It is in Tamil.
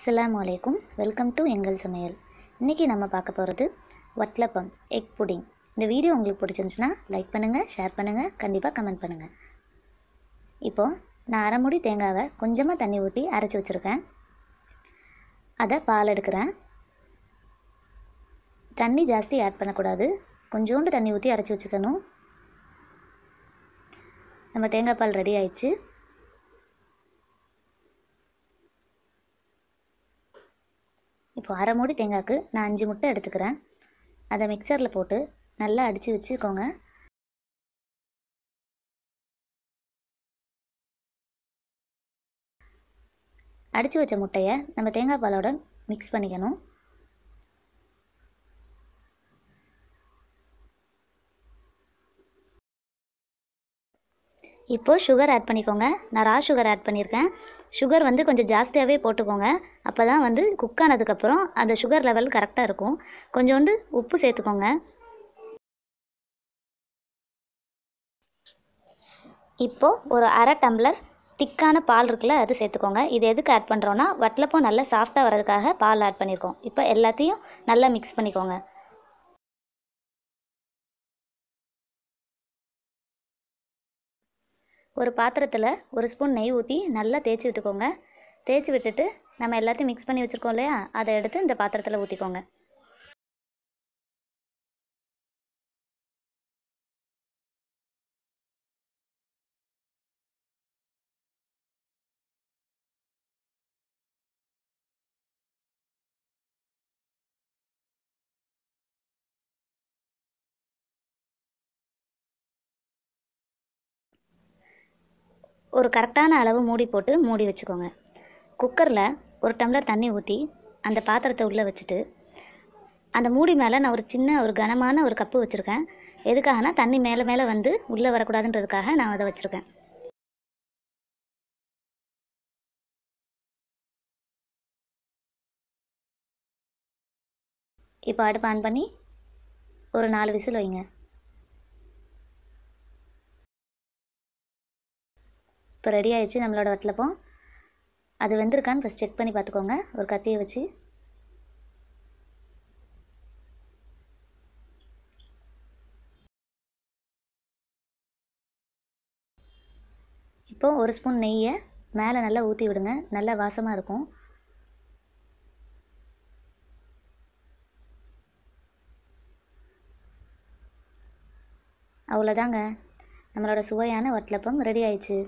அஸ்லாம் வலைக்கும் வெல்கம் டு எங்கள் சமையல் இன்றைக்கி நம்ம பார்க்க போகிறது வட்லப்பம் எக் புடிங் இந்த வீடியோ உங்களுக்கு பிடிச்சிருந்துச்சுன்னா லைக் பண்ணுங்கள் ஷேர் பண்ணுங்கள் கண்டிப்பாக கமெண்ட் பண்ணுங்கள் இப்போது நான் அரைமுடி தேங்காவை கொஞ்சமாக தண்ணி ஊற்றி அரைச்சி வச்சுருக்கேன் அதை பால் எடுக்கிறேன் தண்ணி ஜாஸ்தி ஆட் பண்ணக்கூடாது கொஞ்சோண்டு தண்ணி ஊற்றி அரைச்சி வச்சுக்கணும் நம்ம தேங்காய் பால் ரெடி ஆயிடுச்சு இப்போ அரை மூடி தேங்காய்க்கு நான் அஞ்சு முட்டை எடுத்துக்கிறேன் அதை மிக்சரில் போட்டு நல்லா அடித்து வச்சுக்கோங்க அடித்து வச்ச முட்டையை நம்ம தேங்காய் பாலோட மிக்ஸ் பண்ணிக்கணும் இப்போது சுகர் ஆட் பண்ணிக்கோங்க நான் ரா சுகர் ஆட் பண்ணியிருக்கேன் சுகர் வந்து கொஞ்சம் ஜாஸ்தியாகவே போட்டுக்கோங்க அப்போ தான் வந்து குக் ஆனதுக்கப்புறம் அந்த சுகர் லெவல் கரெக்டாக இருக்கும் கொஞ்சோண்டு உப்பு சேர்த்துக்கோங்க இப்போது ஒரு அரை டம்ளர் திக்கான பால் இருக்குல்ல அது சேர்த்துக்கோங்க இது எதுக்கு ஆட் பண்ணுறோன்னா வட்டலப்போ நல்லா சாஃப்டாக வரதுக்காக பால் ஆட் பண்ணியிருக்கோம் இப்போ எல்லாத்தையும் நல்லா மிக்ஸ் பண்ணிக்கோங்க ஒரு பாத்திரத்தில் ஒரு ஸ்பூன் நெய் ஊற்றி நல்லா தேய்ச்சி விட்டுக்கோங்க தேய்ச்சி விட்டுட்டு நம்ம எல்லாத்தையும் மிக்ஸ் பண்ணி வச்சுருக்கோம் இல்லையா அதை எடுத்து இந்த பாத்திரத்தில் ஊற்றிக்கோங்க ஒரு கரெக்டான அளவு மூடி போட்டு மூடி வச்சுக்கோங்க குக்கரில் ஒரு டம்ளர் தண்ணி ஊற்றி அந்த பாத்திரத்தை உள்ளே வச்சுட்டு அந்த மூடி மேலே நான் ஒரு சின்ன ஒரு கனமான ஒரு கப்பு வச்சுருக்கேன் எதுக்காகனா தண்ணி மேலே மேலே வந்து உள்ளே வரக்கூடாதுன்றதுக்காக நான் அதை வச்சுருக்கேன் இப்போ அடுப்பு ஆன் பண்ணி ஒரு நாலு விசில் வைங்க இப்போ ரெடி ஆயிடுச்சு நம்மளோட வட்டலப்பம் அது வெந்திருக்கான்னு ஃபஸ்ட் செக் பண்ணி பார்த்துக்கோங்க ஒரு கத்தியை வச்சு இப்போது ஒரு ஸ்பூன் நெய்யை மேலே நல்லா ஊற்றி விடுங்க நல்லா வாசமாக இருக்கும் அவ்வளோதாங்க நம்மளோட சுவையான வட்டலப்பம் ரெடி ஆயிடுச்சு